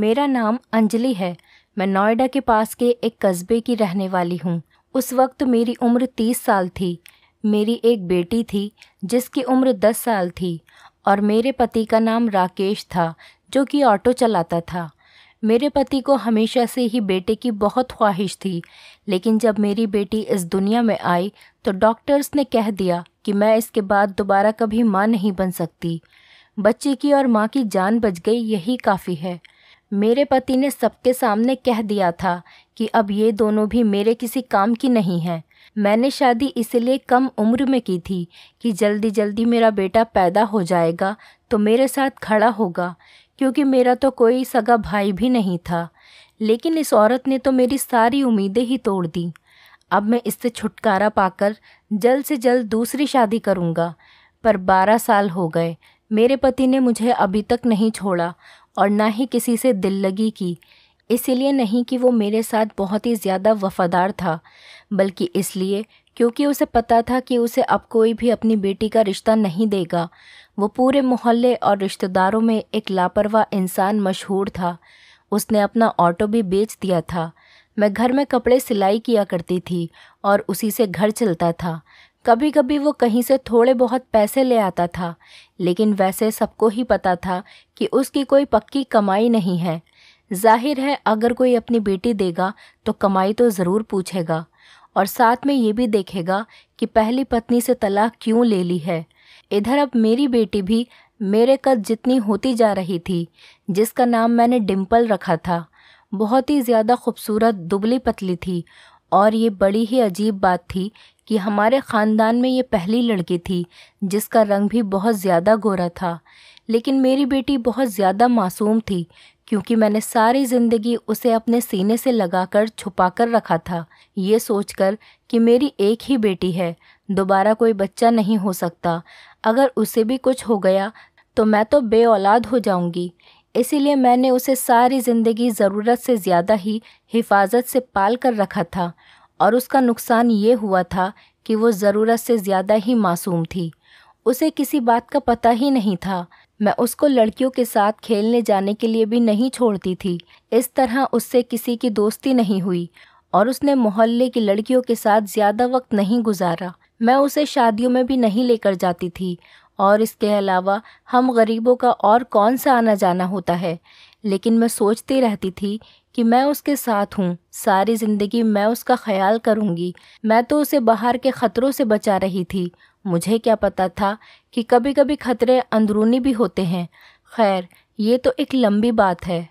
मेरा नाम अंजलि है मैं नोएडा के पास के एक कस्बे की रहने वाली हूँ उस वक्त मेरी उम्र तीस साल थी मेरी एक बेटी थी जिसकी उम्र दस साल थी और मेरे पति का नाम राकेश था जो कि ऑटो चलाता था मेरे पति को हमेशा से ही बेटे की बहुत ख्वाहिश थी लेकिन जब मेरी बेटी इस दुनिया में आई तो डॉक्टर्स ने कह दिया कि मैं इसके बाद दोबारा कभी माँ नहीं बन सकती बच्चे की और माँ की जान बच गई यही काफ़ी है मेरे पति ने सबके सामने कह दिया था कि अब ये दोनों भी मेरे किसी काम की नहीं हैं मैंने शादी इसलिए कम उम्र में की थी कि जल्दी जल्दी मेरा बेटा पैदा हो जाएगा तो मेरे साथ खड़ा होगा क्योंकि मेरा तो कोई सगा भाई भी नहीं था लेकिन इस औरत ने तो मेरी सारी उम्मीदें ही तोड़ दी अब मैं इससे छुटकारा पाकर जल्द से जल्द दूसरी शादी करूँगा पर बारह साल हो गए मेरे पति ने मुझे अभी तक नहीं छोड़ा और ना ही किसी से दिल लगी की इसलिए नहीं कि वो मेरे साथ बहुत ही ज़्यादा वफ़ादार था बल्कि इसलिए क्योंकि उसे पता था कि उसे अब कोई भी अपनी बेटी का रिश्ता नहीं देगा वो पूरे मोहल्ले और रिश्तेदारों में एक लापरवाह इंसान मशहूर था उसने अपना ऑटो भी बेच दिया था मैं घर में कपड़े सिलाई किया करती थी और उसी से घर चलता था कभी कभी वो कहीं से थोड़े बहुत पैसे ले आता था लेकिन वैसे सबको ही पता था कि उसकी कोई पक्की कमाई नहीं है जाहिर है अगर कोई अपनी बेटी देगा तो कमाई तो ज़रूर पूछेगा और साथ में ये भी देखेगा कि पहली पत्नी से तलाक क्यों ले ली है इधर अब मेरी बेटी भी मेरे कद जितनी होती जा रही थी जिसका नाम मैंने डिम्पल रखा था बहुत ही ज़्यादा खूबसूरत दुबली पतली थी और ये बड़ी ही अजीब बात थी कि हमारे ख़ानदान में ये पहली लड़की थी जिसका रंग भी बहुत ज़्यादा गोरा था लेकिन मेरी बेटी बहुत ज़्यादा मासूम थी क्योंकि मैंने सारी ज़िंदगी उसे अपने सीने से लगाकर छुपाकर रखा था ये सोचकर कि मेरी एक ही बेटी है दोबारा कोई बच्चा नहीं हो सकता अगर उसे भी कुछ हो गया तो मैं तो बे औलाद हो जाऊंगी इसीलिए मैंने उसे सारी ज़िंदगी ज़रूरत से ज़्यादा ही हिफाजत से पाल कर रखा था और उसका नुकसान ये हुआ था कि वो ज़रूरत से ज़्यादा ही मासूम थी उसे किसी बात का पता ही नहीं था मैं उसको लड़कियों के साथ खेलने जाने के लिए भी नहीं छोड़ती थी इस तरह उससे किसी की दोस्ती नहीं हुई और उसने मोहल्ले की लड़कियों के साथ ज़्यादा वक्त नहीं गुजारा मैं उसे शादियों में भी नहीं लेकर जाती थी और इसके अलावा हम गरीबों का और कौन सा आना जाना होता है लेकिन मैं सोचती रहती थी कि मैं उसके साथ हूँ सारी ज़िंदगी मैं उसका ख्याल करूँगी मैं तो उसे बाहर के ख़तरों से बचा रही थी मुझे क्या पता था कि कभी कभी खतरे अंदरूनी भी होते हैं खैर ये तो एक लंबी बात है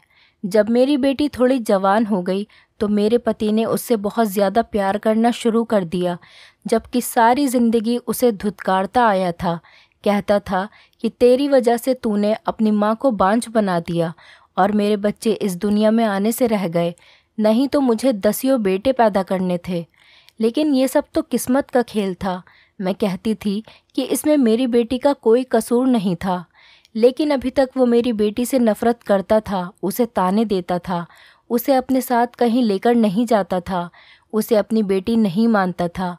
जब मेरी बेटी थोड़ी जवान हो गई तो मेरे पति ने उससे बहुत ज़्यादा प्यार करना शुरू कर दिया जबकि सारी ज़िंदगी उसे धुतकारता आया था कहता था कि तेरी वजह से तूने अपनी माँ को बांझ बना दिया और मेरे बच्चे इस दुनिया में आने से रह गए नहीं तो मुझे दसियों बेटे पैदा करने थे लेकिन ये सब तो किस्मत का खेल था मैं कहती थी कि इसमें मेरी बेटी का कोई कसूर नहीं था लेकिन अभी तक वो मेरी बेटी से नफ़रत करता था उसे ताने देता था उसे अपने साथ कहीं लेकर नहीं जाता था उसे अपनी बेटी नहीं मानता था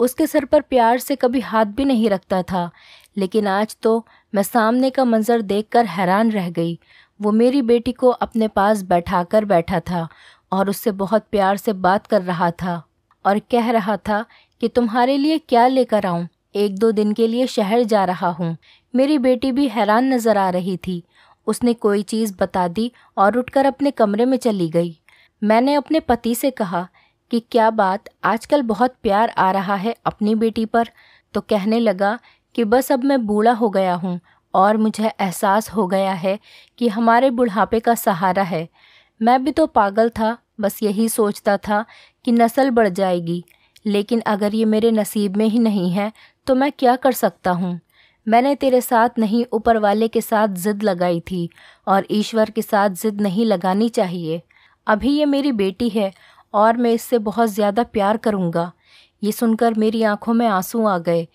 उसके सर पर प्यार से कभी हाथ भी नहीं रखता था लेकिन आज तो मैं सामने का मंज़र देखकर हैरान रह गई वो मेरी बेटी को अपने पास बैठा कर बैठा था और उससे बहुत प्यार से बात कर रहा था और कह रहा था कि तुम्हारे लिए क्या लेकर आऊँ एक दो दिन के लिए शहर जा रहा हूँ मेरी बेटी भी हैरान नज़र आ रही थी उसने कोई चीज़ बता दी और उठकर अपने कमरे में चली गई मैंने अपने पति से कहा कि क्या बात आजकल बहुत प्यार आ रहा है अपनी बेटी पर तो कहने लगा कि बस अब मैं बूढ़ा हो गया हूँ और मुझे एहसास हो गया है कि हमारे बुढ़ापे का सहारा है मैं भी तो पागल था बस यही सोचता था कि नस्ल बढ़ जाएगी लेकिन अगर ये मेरे नसीब में ही नहीं है तो मैं क्या कर सकता हूँ मैंने तेरे साथ नहीं ऊपर वाले के साथ ज़िद लगाई थी और ईश्वर के साथ ज़िद नहीं लगानी चाहिए अभी ये मेरी बेटी है और मैं इससे बहुत ज़्यादा प्यार करूँगा ये सुनकर मेरी आंखों में आंसू आ गए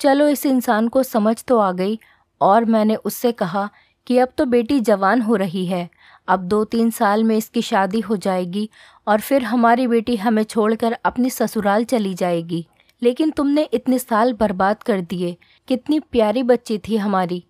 चलो इस इंसान को समझ तो आ गई और मैंने उससे कहा कि अब तो बेटी जवान हो रही है अब दो तीन साल में इसकी शादी हो जाएगी और फिर हमारी बेटी हमें छोड़कर अपनी ससुराल चली जाएगी लेकिन तुमने इतने साल बर्बाद कर दिए कितनी प्यारी बच्ची थी हमारी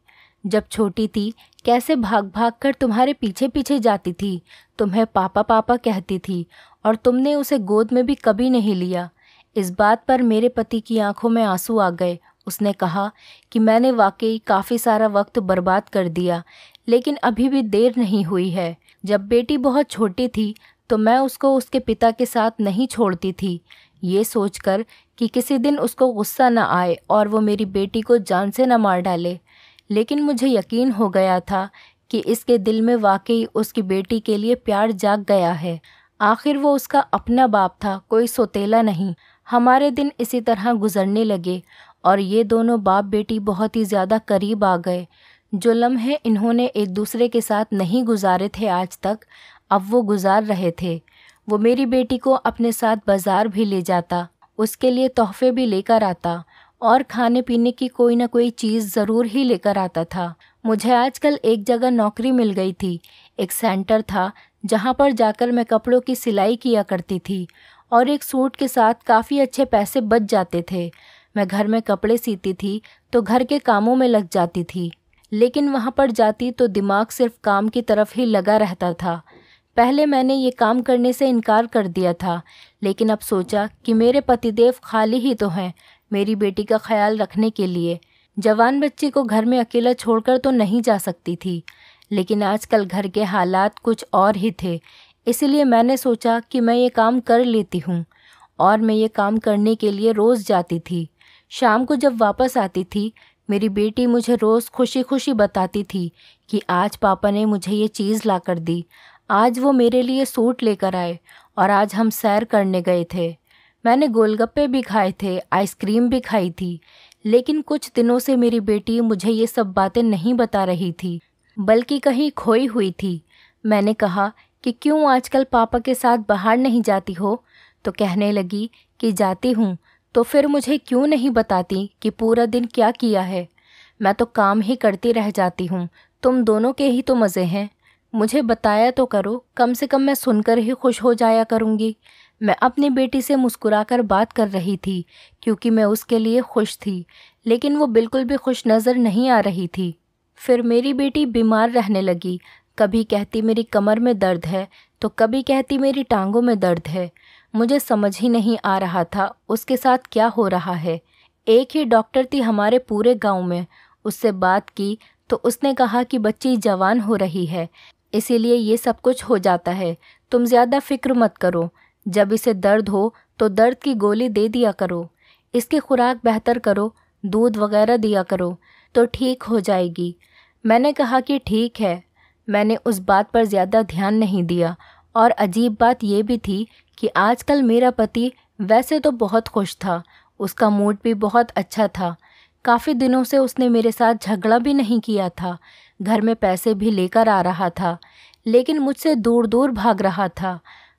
जब छोटी थी कैसे भाग भाग कर तुम्हारे पीछे पीछे जाती थी तुम्हें पापा पापा कहती थी और तुमने उसे गोद में भी कभी नहीं लिया इस बात पर मेरे पति की आंखों में आंसू आ गए उसने कहा कि मैंने वाकई काफ़ी सारा वक्त बर्बाद कर दिया लेकिन अभी भी देर नहीं हुई है जब बेटी बहुत छोटी थी तो मैं उसको उसके पिता के साथ नहीं छोड़ती थी ये सोचकर कि किसी दिन उसको गुस्सा न आए और वो मेरी बेटी को जान से न मार डाले लेकिन मुझे यकीन हो गया था कि इसके दिल में वाकई उसकी बेटी के लिए प्यार जाग गया है आखिर वो उसका अपना बाप था कोई सोतेला नहीं हमारे दिन इसी तरह गुजरने लगे और ये दोनों बाप बेटी बहुत ही ज़्यादा करीब आ गए जो लम्हे इन्होंने एक दूसरे के साथ नहीं गुजारे थे आज तक अब वो गुजार रहे थे वो मेरी बेटी को अपने साथ बाज़ार भी ले जाता उसके लिए तोहफे भी लेकर आता और खाने पीने की कोई ना कोई चीज़ ज़रूर ही लेकर आता था मुझे आजकल एक जगह नौकरी मिल गई थी एक सेंटर था जहाँ पर जाकर मैं कपड़ों की सिलाई किया करती थी और एक सूट के साथ काफ़ी अच्छे पैसे बच जाते थे मैं घर में कपड़े सीती थी तो घर के कामों में लग जाती थी लेकिन वहाँ पर जाती तो दिमाग सिर्फ काम की तरफ ही लगा रहता था पहले मैंने ये काम करने से इनकार कर दिया था लेकिन अब सोचा कि मेरे पतिदेव खाली ही तो हैं मेरी बेटी का ख्याल रखने के लिए जवान बच्ची को घर में अकेला छोड़कर तो नहीं जा सकती थी लेकिन आजकल घर के हालात कुछ और ही थे इसलिए मैंने सोचा कि मैं ये काम कर लेती हूँ और मैं ये काम करने के लिए रोज़ जाती थी शाम को जब वापस आती थी मेरी बेटी मुझे रोज़ खुशी खुशी बताती थी कि आज पापा ने मुझे ये चीज़ ला कर दी आज वो मेरे लिए सूट लेकर आए और आज हम सैर करने गए थे मैंने गोलगप्पे भी खाए थे आइसक्रीम भी खाई थी लेकिन कुछ दिनों से मेरी बेटी मुझे ये सब बातें नहीं बता रही थी बल्कि कहीं खोई हुई थी मैंने कहा कि क्यों आजकल पापा के साथ बाहर नहीं जाती हो तो कहने लगी कि जाती हूँ तो फिर मुझे क्यों नहीं बताती कि पूरा दिन क्या किया है मैं तो काम ही करती रह जाती हूँ तुम दोनों के ही तो मज़े हैं मुझे बताया तो करो कम से कम मैं सुनकर ही खुश हो जाया करूँगी मैं अपनी बेटी से मुस्कुराकर बात कर रही थी क्योंकि मैं उसके लिए खुश थी लेकिन वो बिल्कुल भी खुश नज़र नहीं आ रही थी फिर मेरी बेटी बीमार रहने लगी कभी कहती मेरी कमर में दर्द है तो कभी कहती मेरी टांगों में दर्द है मुझे समझ ही नहीं आ रहा था उसके साथ क्या हो रहा है एक ही डॉक्टर थी हमारे पूरे गांव में उससे बात की तो उसने कहा कि बच्ची जवान हो रही है इसीलिए ये सब कुछ हो जाता है तुम ज़्यादा फिक्र मत करो जब इसे दर्द हो तो दर्द की गोली दे दिया करो इसकी खुराक बेहतर करो दूध वगैरह दिया करो तो ठीक हो जाएगी मैंने कहा कि ठीक है मैंने उस बात पर ज़्यादा ध्यान नहीं दिया और अजीब बात यह भी थी कि आजकल मेरा पति वैसे तो बहुत खुश था उसका मूड भी बहुत अच्छा था काफ़ी दिनों से उसने मेरे साथ झगड़ा भी नहीं किया था घर में पैसे भी लेकर आ रहा था लेकिन मुझसे दूर दूर भाग रहा था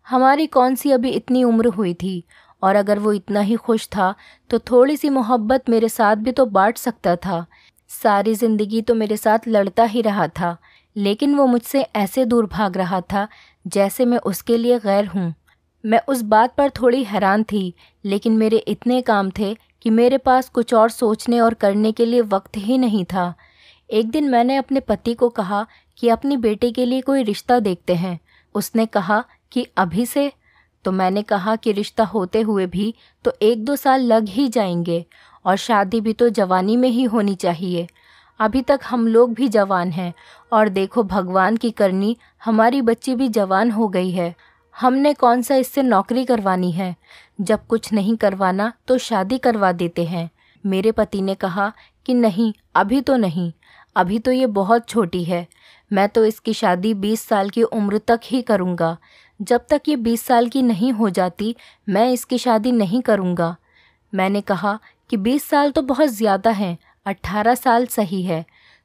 हमारी कौन सी अभी इतनी उम्र हुई थी और अगर वो इतना ही खुश था तो थोड़ी सी मोहब्बत मेरे साथ भी तो बांट सकता था सारी ज़िंदगी तो मेरे साथ लड़ता ही रहा था लेकिन वो मुझसे ऐसे दूर भाग रहा था जैसे मैं उसके लिए गैर हूँ मैं उस बात पर थोड़ी हैरान थी लेकिन मेरे इतने काम थे कि मेरे पास कुछ और सोचने और करने के लिए वक्त ही नहीं था एक दिन मैंने अपने पति को कहा कि अपनी बेटे के लिए कोई रिश्ता देखते हैं उसने कहा कि अभी से तो मैंने कहा कि रिश्ता होते हुए भी तो एक दो साल लग ही जाएंगे और शादी भी तो जवानी में ही होनी चाहिए अभी तक हम लोग भी जवान हैं और देखो भगवान की करनी हमारी बच्ची भी जवान हो गई है हमने कौन सा इससे नौकरी करवानी है जब कुछ नहीं करवाना तो शादी करवा देते हैं मेरे पति ने कहा कि नहीं अभी तो नहीं अभी तो ये बहुत छोटी है मैं तो इसकी शादी बीस साल की उम्र तक ही करूँगा जब तक ये बीस साल की नहीं हो जाती मैं इसकी शादी नहीं करूँगा मैंने कहा कि बीस साल तो बहुत ज़्यादा हैं अट्ठारह साल सही है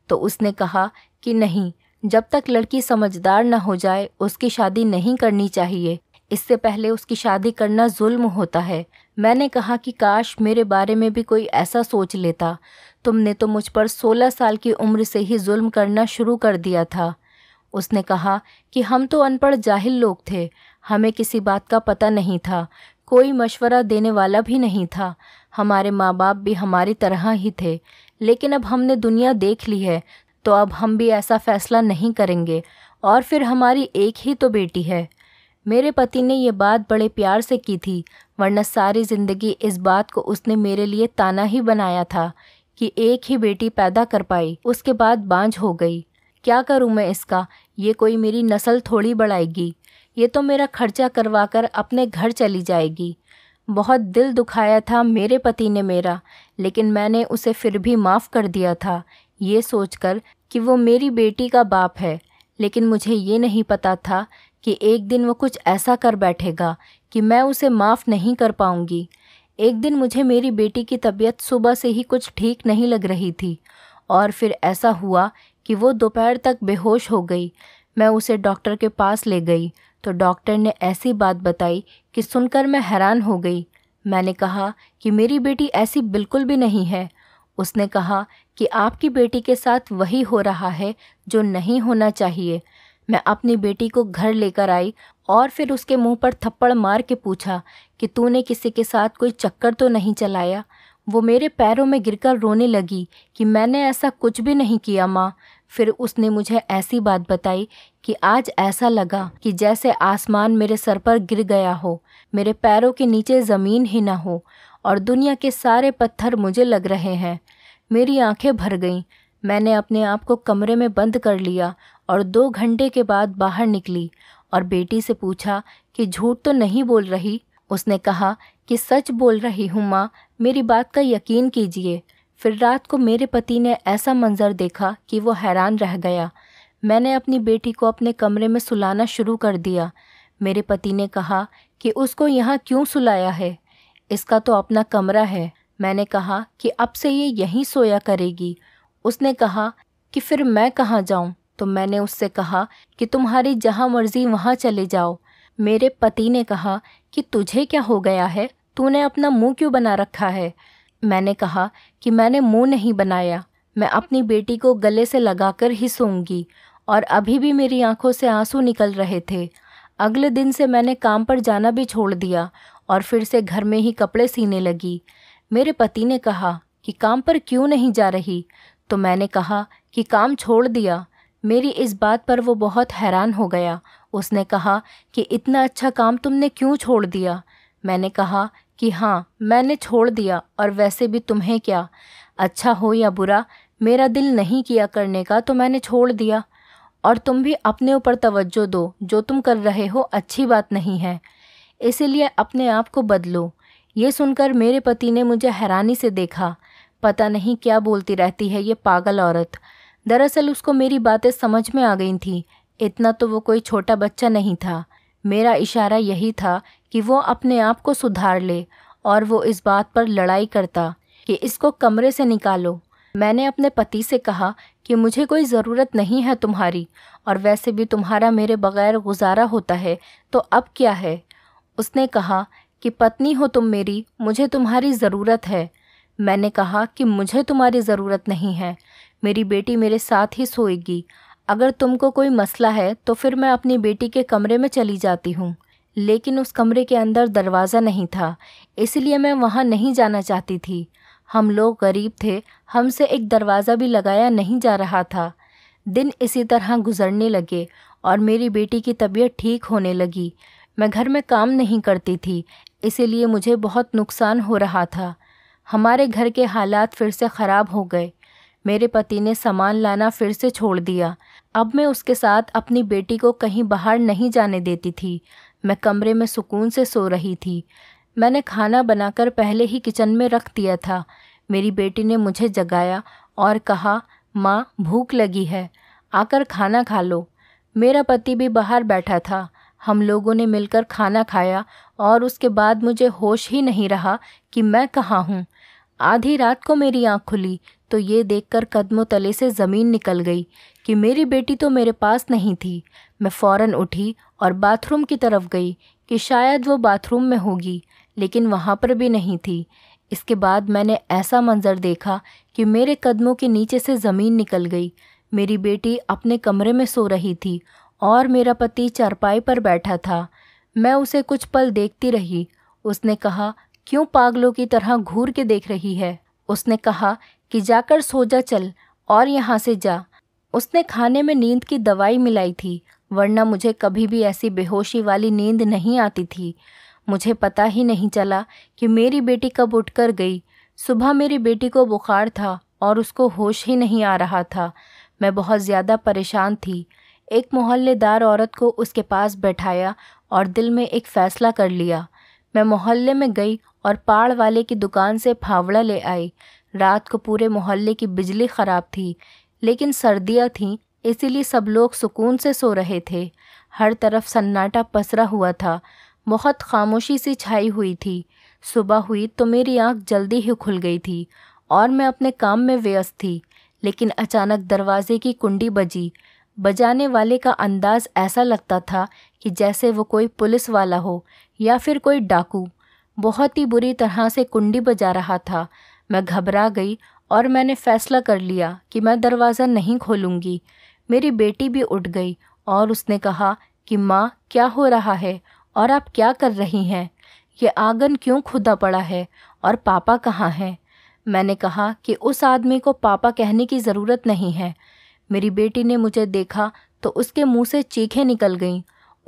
तो उसने कहा कि नहीं जब तक लड़की समझदार न हो जाए उसकी शादी नहीं करनी चाहिए इससे पहले उसकी शादी करना जुल्म होता है मैंने कहा कि काश मेरे बारे में भी कोई ऐसा सोच लेता तुमने तो मुझ पर सोलह साल की उम्र से ही जुल्म करना शुरू कर दिया था उसने कहा कि हम तो अनपढ़ जाहिल लोग थे हमें किसी बात का पता नहीं था कोई मशवरा देने वाला भी नहीं था हमारे माँ बाप भी हमारी तरह ही थे लेकिन अब हमने दुनिया देख ली है तो अब हम भी ऐसा फैसला नहीं करेंगे और फिर हमारी एक ही तो बेटी है मेरे पति ने यह बात बड़े प्यार से की थी वरना सारी ज़िंदगी इस बात को उसने मेरे लिए ताना ही बनाया था कि एक ही बेटी पैदा कर पाई उसके बाद बांझ हो गई क्या करूँ मैं इसका ये कोई मेरी नस्ल थोड़ी बढ़ाएगी ये तो मेरा खर्चा करवा कर अपने घर चली जाएगी बहुत दिल दुखाया था मेरे पति ने मेरा लेकिन मैंने उसे फिर भी माफ़ कर दिया था ये सोचकर कि वो मेरी बेटी का बाप है लेकिन मुझे ये नहीं पता था कि एक दिन वो कुछ ऐसा कर बैठेगा कि मैं उसे माफ़ नहीं कर पाऊँगी एक दिन मुझे मेरी बेटी की तबीयत सुबह से ही कुछ ठीक नहीं लग रही थी और फिर ऐसा हुआ कि वो दोपहर तक बेहोश हो गई मैं उसे डॉक्टर के पास ले गई तो डॉक्टर ने ऐसी बात बताई कि सुनकर मैं हैरान हो गई मैंने कहा कि मेरी बेटी ऐसी बिल्कुल भी नहीं है उसने कहा कि आपकी बेटी के साथ वही हो रहा है जो नहीं होना चाहिए मैं अपनी बेटी को घर लेकर आई और फिर उसके मुंह पर थप्पड़ मार के पूछा कि तूने किसी के साथ कोई चक्कर तो नहीं चलाया वो मेरे पैरों में गिरकर रोने लगी कि मैंने ऐसा कुछ भी नहीं किया माँ फिर उसने मुझे ऐसी बात बताई कि आज ऐसा लगा कि जैसे आसमान मेरे सर पर गिर गया हो मेरे पैरों के नीचे ज़मीन ही ना हो और दुनिया के सारे पत्थर मुझे लग रहे हैं मेरी आंखें भर गईं मैंने अपने आप को कमरे में बंद कर लिया और दो घंटे के बाद बाहर निकली और बेटी से पूछा कि झूठ तो नहीं बोल रही उसने कहा कि सच बोल रही हूँ माँ मेरी बात का यकीन कीजिए फिर रात को मेरे पति ने ऐसा मंज़र देखा कि वो हैरान रह गया मैंने अपनी बेटी को अपने कमरे में सुलाना शुरू कर दिया मेरे पति ने कहा कि उसको यहाँ क्यों सुलाया है इसका तो अपना कमरा है मैंने कहा कि अब से ये यहीं सोया करेगी उसने कहा कि फिर मैं कहाँ जाऊँ तो मैंने उससे कहा कि तुम्हारी जहाँ मर्जी वहाँ चले जाओ मेरे पति ने कहा कि तुझे क्या हो गया है तूने अपना मुंह क्यों बना रखा है मैंने कहा कि मैंने मुंह नहीं बनाया मैं अपनी बेटी को गले से लगाकर ही सोऊंगी और अभी भी मेरी आंखों से आंसू निकल रहे थे अगले दिन से मैंने काम पर जाना भी छोड़ दिया और फिर से घर में ही कपड़े सीने लगी मेरे पति ने कहा कि काम पर क्यों नहीं जा रही तो मैंने कहा कि काम छोड़ दिया मेरी इस बात पर वो बहुत हैरान हो गया उसने कहा कि इतना अच्छा काम तुमने क्यों छोड़ दिया मैंने कहा कि हाँ मैंने छोड़ दिया और वैसे भी तुम्हें क्या अच्छा हो या बुरा मेरा दिल नहीं किया करने का तो मैंने छोड़ दिया और तुम भी अपने ऊपर तवज्जो दो जो तुम कर रहे हो अच्छी बात नहीं है इसीलिए अपने आप को बदलो ये सुनकर मेरे पति ने मुझे हैरानी से देखा पता नहीं क्या बोलती रहती है ये पागल औरत दरअसल उसको मेरी बातें समझ में आ गई थी इतना तो वो कोई छोटा बच्चा नहीं था मेरा इशारा यही था कि वो अपने आप को सुधार ले और वो इस बात पर लड़ाई करता कि इसको कमरे से निकालो मैंने अपने पति से कहा कि मुझे कोई ज़रूरत नहीं है तुम्हारी और वैसे भी तुम्हारा मेरे बग़ैर गुजारा होता है तो अब क्या है उसने कहा कि पत्नी हो तुम मेरी मुझे तुम्हारी ज़रूरत है मैंने कहा कि मुझे तुम्हारी ज़रूरत नहीं है मेरी बेटी मेरे साथ ही सोएगी अगर तुमको कोई मसला है तो फिर मैं अपनी बेटी के कमरे में चली जाती हूँ लेकिन उस कमरे के अंदर दरवाज़ा नहीं था इसलिए मैं वहाँ नहीं जाना चाहती थी हम लोग गरीब थे हमसे एक दरवाज़ा भी लगाया नहीं जा रहा था दिन इसी तरह गुजरने लगे और मेरी बेटी की तबीयत ठीक होने लगी मैं घर में काम नहीं करती थी इसीलिए मुझे बहुत नुकसान हो रहा था हमारे घर के हालात फिर से ख़राब हो गए मेरे पति ने सामान लाना फिर से छोड़ दिया अब मैं उसके साथ अपनी बेटी को कहीं बाहर नहीं जाने देती थी मैं कमरे में सुकून से सो रही थी मैंने खाना बनाकर पहले ही किचन में रख दिया था मेरी बेटी ने मुझे जगाया और कहा माँ भूख लगी है आकर खाना खा लो मेरा पति भी बाहर बैठा था हम लोगों ने मिलकर खाना खाया और उसके बाद मुझे होश ही नहीं रहा कि मैं कहाँ हूँ आधी रात को मेरी आँख खुली तो ये देखकर कदमों तले से ज़मीन निकल गई कि मेरी बेटी तो मेरे पास नहीं थी मैं फ़ौरन उठी और बाथरूम की तरफ गई कि शायद वो बाथरूम में होगी लेकिन वहाँ पर भी नहीं थी इसके बाद मैंने ऐसा मंज़र देखा कि मेरे कदमों के नीचे से ज़मीन निकल गई मेरी बेटी अपने कमरे में सो रही थी और मेरा पति चारपाई पर बैठा था मैं उसे कुछ पल देखती रही उसने कहा क्यों पागलों की तरह घूर के देख रही है उसने कहा कि जाकर सो जा चल और यहाँ से जा उसने खाने में नींद की दवाई मिलाई थी वरना मुझे कभी भी ऐसी बेहोशी वाली नींद नहीं आती थी मुझे पता ही नहीं चला कि मेरी बेटी कब उठ कर गई सुबह मेरी बेटी को बुखार था और उसको होश ही नहीं आ रहा था मैं बहुत ज़्यादा परेशान थी एक मोहल्लेदार औरत को उसके पास बैठाया और दिल में एक फ़ैसला कर लिया मैं मोहल्ले में गई और पाड़ वाले की दुकान से फावड़ा ले आई रात को पूरे मोहल्ले की बिजली ख़राब थी लेकिन सर्दियाँ थीं इसीलिए सब लोग सुकून से सो रहे थे हर तरफ सन्नाटा पसरा हुआ था बहुत खामोशी सी छाई हुई थी सुबह हुई तो मेरी आंख जल्दी ही खुल गई थी और मैं अपने काम में व्यस्त थी लेकिन अचानक दरवाजे की कुंडी बजी बजाने वाले का अंदाज ऐसा लगता था कि जैसे वो कोई पुलिस वाला हो या फिर कोई डाकू बहुत ही बुरी तरह से कुंडी बजा रहा था मैं घबरा गई और मैंने फ़ैसला कर लिया कि मैं दरवाज़ा नहीं खोलूँगी मेरी बेटी भी उठ गई और उसने कहा कि माँ क्या हो रहा है और आप क्या कर रही हैं ये आंगन क्यों खुदा पड़ा है और पापा कहाँ हैं मैंने कहा कि उस आदमी को पापा कहने की ज़रूरत नहीं है मेरी बेटी ने मुझे देखा तो उसके मुंह से चीखें निकल गईं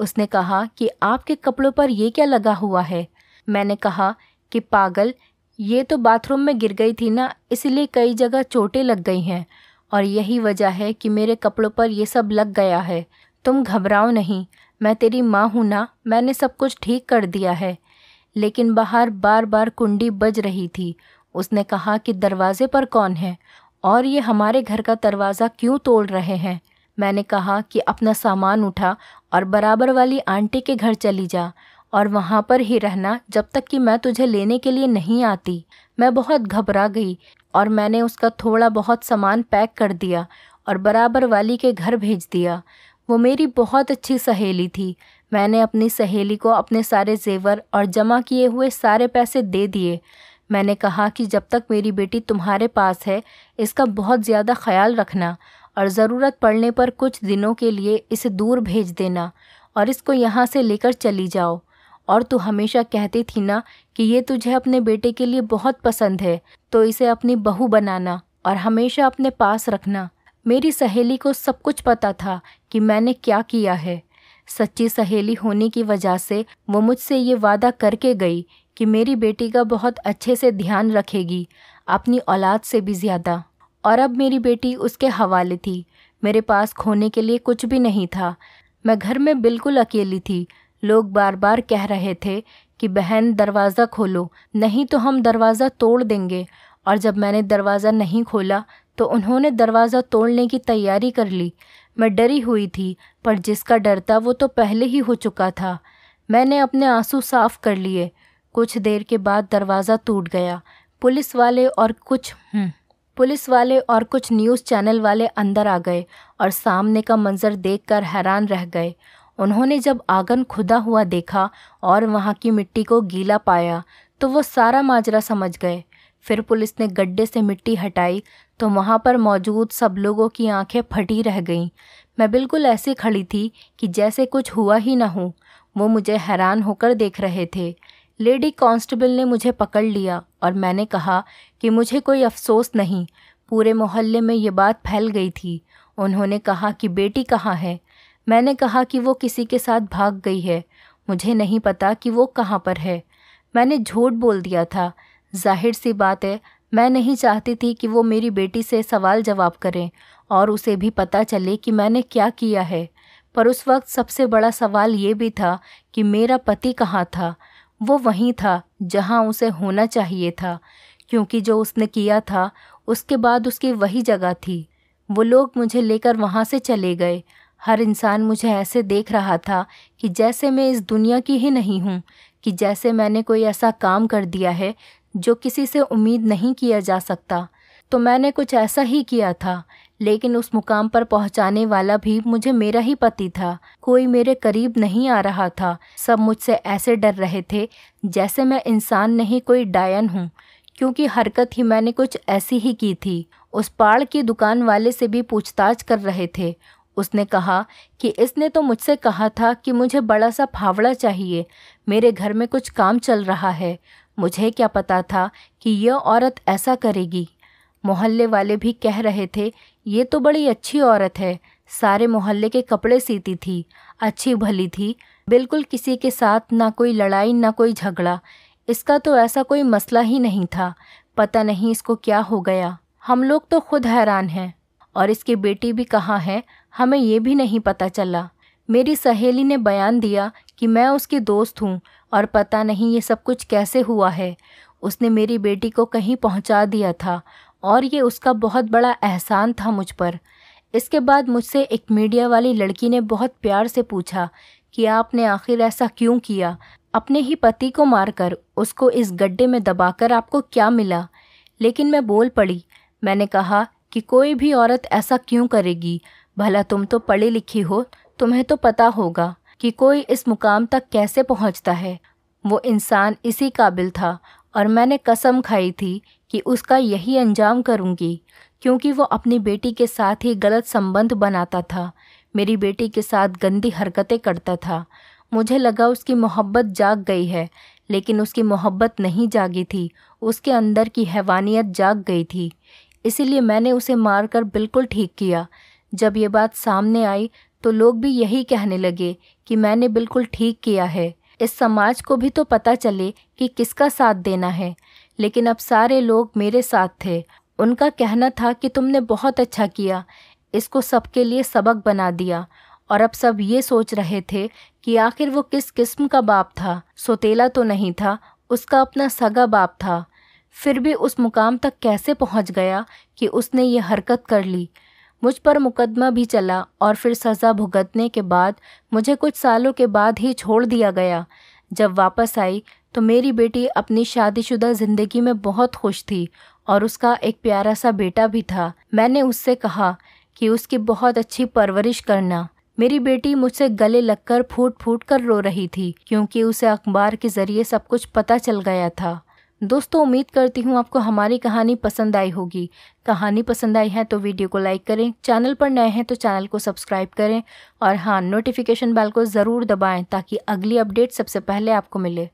उसने कहा कि आपके कपड़ों पर यह क्या लगा हुआ है मैंने कहा कि पागल ये तो बाथरूम में गिर गई थी ना इसलिए कई जगह चोटें लग गई हैं और यही वजह है कि मेरे कपड़ों पर यह सब लग गया है तुम घबराओ नहीं मैं तेरी माँ हूँ ना मैंने सब कुछ ठीक कर दिया है लेकिन बाहर बार बार कुंडी बज रही थी उसने कहा कि दरवाजे पर कौन है और ये हमारे घर का दरवाज़ा क्यों तोड़ रहे हैं मैंने कहा कि अपना सामान उठा और बराबर वाली आंटी के घर चली जा और वहाँ पर ही रहना जब तक कि मैं तुझे लेने के लिए नहीं आती मैं बहुत घबरा गई और मैंने उसका थोड़ा बहुत सामान पैक कर दिया और बराबर वाली के घर भेज दिया वो मेरी बहुत अच्छी सहेली थी मैंने अपनी सहेली को अपने सारे जेवर और जमा किए हुए सारे पैसे दे दिए मैंने कहा कि जब तक मेरी बेटी तुम्हारे पास है इसका बहुत ज़्यादा ख्याल रखना और ज़रूरत पड़ने पर कुछ दिनों के लिए इसे दूर भेज देना और इसको यहाँ से लेकर चली जाओ और तू हमेशा कहती थी ना कि ये तुझे अपने बेटे के लिए बहुत पसंद है तो इसे अपनी बहू बनाना और हमेशा अपने पास रखना मेरी सहेली को सब कुछ पता था कि मैंने क्या किया है सच्ची सहेली होने की वजह से वो मुझसे ये वादा करके गई कि मेरी बेटी का बहुत अच्छे से ध्यान रखेगी अपनी औलाद से भी ज़्यादा और अब मेरी बेटी उसके हवाले थी मेरे पास खोने के लिए कुछ भी नहीं था मैं घर में बिल्कुल अकेली थी लोग बार बार कह रहे थे कि बहन दरवाज़ा खोलो नहीं तो हम दरवाज़ा तोड़ देंगे और जब मैंने दरवाज़ा नहीं खोला तो उन्होंने दरवाज़ा तोड़ने की तैयारी कर ली मैं डरी हुई थी पर जिसका डर था वो तो पहले ही हो चुका था मैंने अपने आंसू साफ कर लिए कुछ देर के बाद दरवाज़ा टूट गया पुलिस वाले और कुछ हम्म, पुलिस वाले और कुछ न्यूज़ चैनल वाले अंदर आ गए और सामने का मंज़र देखकर हैरान रह गए उन्होंने जब आंगन खुदा हुआ देखा और वहाँ की मिट्टी को गीला पाया तो वो सारा माजरा समझ गए फिर पुलिस ने गड्ढे से मिट्टी हटाई तो वहाँ पर मौजूद सब लोगों की आंखें फटी रह गईं मैं बिल्कुल ऐसे खड़ी थी कि जैसे कुछ हुआ ही ना हो वो मुझे हैरान होकर देख रहे थे लेडी कांस्टेबल ने मुझे पकड़ लिया और मैंने कहा कि मुझे कोई अफसोस नहीं पूरे मोहल्ले में ये बात फैल गई थी उन्होंने कहा कि बेटी कहाँ है मैंने कहा कि वो किसी के साथ भाग गई है मुझे नहीं पता कि वो कहाँ पर है मैंने झूठ बोल दिया था जाहिर सी बात है मैं नहीं चाहती थी कि वो मेरी बेटी से सवाल जवाब करें और उसे भी पता चले कि मैंने क्या किया है पर उस वक्त सबसे बड़ा सवाल ये भी था कि मेरा पति कहाँ था वो वहीं था जहाँ उसे होना चाहिए था क्योंकि जो उसने किया था उसके बाद उसकी वही जगह थी वो लोग मुझे लेकर वहाँ से चले गए हर इंसान मुझे ऐसे देख रहा था कि जैसे मैं इस दुनिया की ही नहीं हूँ कि जैसे मैंने कोई ऐसा काम कर दिया है जो किसी से उम्मीद नहीं किया जा सकता तो मैंने कुछ ऐसा ही किया था लेकिन उस मुकाम पर पहुंचाने वाला भी मुझे मेरा ही पति था कोई मेरे करीब नहीं आ रहा था सब मुझसे ऐसे डर रहे थे जैसे मैं इंसान नहीं कोई डायन हूँ क्योंकि हरकत ही मैंने कुछ ऐसी ही की थी उस पाड़ की दुकान वाले से भी पूछताछ कर रहे थे उसने कहा कि इसने तो मुझसे कहा था कि मुझे बड़ा सा फावड़ा चाहिए मेरे घर में कुछ काम चल रहा है मुझे क्या पता था कि यह औरत ऐसा करेगी मोहल्ले वाले भी कह रहे थे ये तो बड़ी अच्छी औरत है सारे मोहल्ले के कपड़े सीती थी अच्छी भली थी बिल्कुल किसी के साथ ना कोई लड़ाई ना कोई झगड़ा इसका तो ऐसा कोई मसला ही नहीं था पता नहीं इसको क्या हो गया हम लोग तो खुद हैरान हैं और इसकी बेटी भी कहाँ है हमें ये भी नहीं पता चला मेरी सहेली ने बयान दिया कि मैं उसकी दोस्त हूँ और पता नहीं ये सब कुछ कैसे हुआ है उसने मेरी बेटी को कहीं पहुँचा दिया था और ये उसका बहुत बड़ा एहसान था मुझ पर इसके बाद मुझसे एक मीडिया वाली लड़की ने बहुत प्यार से पूछा कि आपने आखिर ऐसा क्यों किया अपने ही पति को मारकर उसको इस गड्ढे में दबाकर आपको क्या मिला लेकिन मैं बोल पड़ी मैंने कहा कि कोई भी औरत ऐसा क्यों करेगी भला तुम तो पढ़ी लिखी हो तुम्हें तो पता होगा कि कोई इस मुकाम तक कैसे पहुंचता है वो इंसान इसी काबिल था और मैंने कसम खाई थी कि उसका यही अंजाम करूंगी क्योंकि वो अपनी बेटी के साथ ही गलत संबंध बनाता था मेरी बेटी के साथ गंदी हरकतें करता था मुझे लगा उसकी मोहब्बत जाग गई है लेकिन उसकी मोहब्बत नहीं जागी थी उसके अंदर की हैवानियत जाग गई थी इसीलिए मैंने उसे मारकर बिल्कुल ठीक किया जब ये बात सामने आई तो लोग भी यही कहने लगे कि मैंने बिल्कुल ठीक किया है इस समाज को भी तो पता चले कि किसका साथ देना है लेकिन अब सारे लोग मेरे साथ थे उनका कहना था कि तुमने बहुत अच्छा किया इसको सबके लिए सबक बना दिया और अब सब ये सोच रहे थे कि आखिर वो किस किस्म का बाप था सोतेला तो नहीं था उसका अपना सगा बाप था फिर भी उस मुकाम तक कैसे पहुंच गया कि उसने ये हरकत कर ली मुझ पर मुकदमा भी चला और फिर सज़ा भुगतने के बाद मुझे कुछ सालों के बाद ही छोड़ दिया गया जब वापस आई तो मेरी बेटी अपनी शादीशुदा ज़िंदगी में बहुत खुश थी और उसका एक प्यारा सा बेटा भी था मैंने उससे कहा कि उसकी बहुत अच्छी परवरिश करना मेरी बेटी मुझसे गले लगकर फूट फूट कर रो रही थी क्योंकि उसे अखबार के ज़रिए सब कुछ पता चल गया था दोस्तों उम्मीद करती हूँ आपको हमारी कहानी पसंद आई होगी कहानी पसंद आई है तो वीडियो को लाइक करें चैनल पर नए हैं तो चैनल को सब्सक्राइब करें और हाँ नोटिफिकेशन बेल को ज़रूर दबाएं ताकि अगली अपडेट सबसे पहले आपको मिले